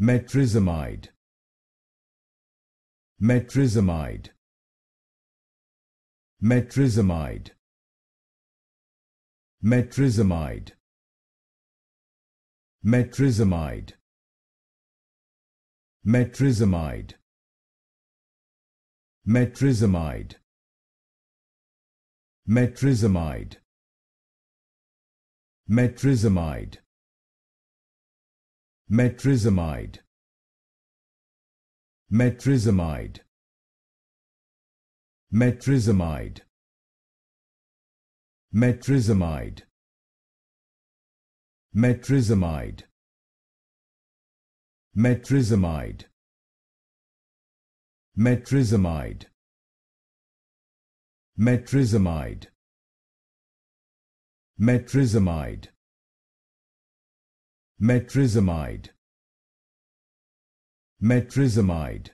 Metrizamide. Metrizamide. Metrizamide. Metrizamide. Metrizamide. Metrizamide. Metrizamide. Metrizamide. Metrizamide. Metrizamide. Metrizamide. Metrizamide. Metrizamide. Metrizamide. Metrizamide. Metrizamide. Metrizamide. Metrizamide. Metrizamide. Metrizamide.